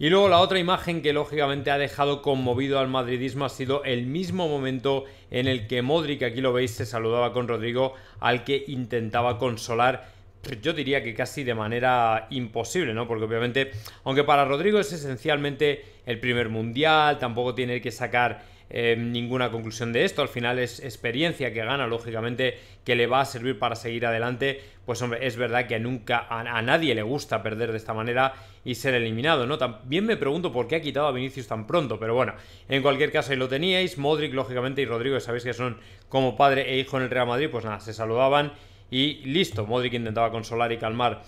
Y luego la otra imagen que lógicamente ha dejado conmovido al madridismo ha sido el mismo momento en el que Modric, aquí lo veis, se saludaba con Rodrigo, al que intentaba consolar pues yo diría que casi de manera imposible, ¿no? Porque obviamente, aunque para Rodrigo es esencialmente el primer mundial, tampoco tiene que sacar eh, ninguna conclusión de esto. Al final es experiencia que gana, lógicamente, que le va a servir para seguir adelante. Pues hombre, es verdad que nunca a, nadie le gusta perder de esta manera y ser eliminado, ¿no? También me pregunto por qué ha quitado a Vinicius tan pronto, pero bueno, en cualquier caso ahí lo teníais. Modric, lógicamente, y Rodrigo, sabéis que son como padre e hijo en el Real Madrid, pues nada, se saludaban y listo. Modric intentaba consolar y calmar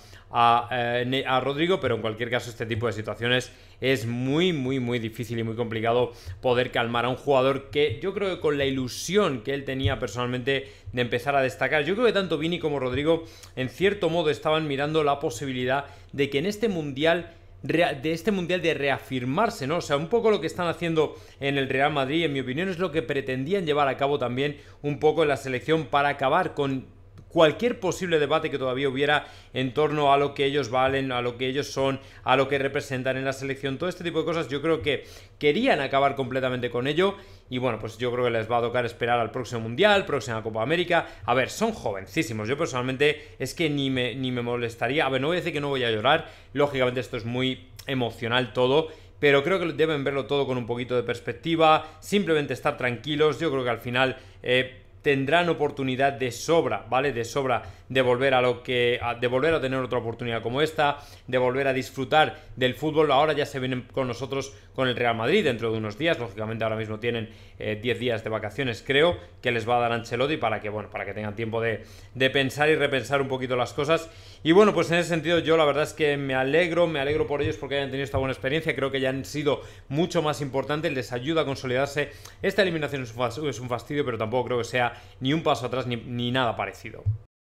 eh, a, Rodrigo, pero en cualquier caso este tipo de situaciones es muy, muy, muy difícil y muy complicado poder calmar a un jugador que yo creo que con la ilusión que él tenía personalmente de empezar a destacar, yo creo que tanto Vini como Rodrigo en cierto modo estaban mirando la posibilidad de que en este mundial de este mundial de reafirmarse, ¿no? O sea, un poco lo que están haciendo en el Real Madrid, en mi opinión, es lo que pretendían llevar a cabo también un poco en la selección para acabar con cualquier posible debate que todavía hubiera en torno a lo que ellos valen, a lo que ellos son, a lo que representan en la selección, todo este tipo de cosas, yo creo que querían acabar completamente con ello y bueno, pues yo creo que les va a tocar esperar al próximo Mundial, próxima Copa América. A ver, son jovencísimos. Yo personalmente es que ni me, ni me molestaría. A ver, no voy a decir que no voy a llorar. Lógicamente esto es muy emocional todo. Pero creo que deben verlo todo con un poquito de perspectiva. Simplemente estar tranquilos. Yo creo que al final... Eh, tendrán oportunidad de sobra, ¿vale? De sobra de volver a lo que. de volver a tener otra oportunidad como esta, de volver a disfrutar del fútbol. Ahora ya se vienen con nosotros con el Real Madrid dentro de unos días. Lógicamente ahora mismo tienen 10 eh, días de vacaciones, creo, que les va a dar Ancelotti para que, bueno, para que tengan tiempo de, de pensar y repensar un poquito las cosas. Y bueno, pues en ese sentido, yo la verdad es que me alegro, me alegro por ellos porque hayan tenido esta buena experiencia. Creo que ya han sido mucho más importantes, les ayuda a consolidarse. Esta eliminación es un fastidio, pero tampoco creo que sea ni un paso atrás ni, nada parecido.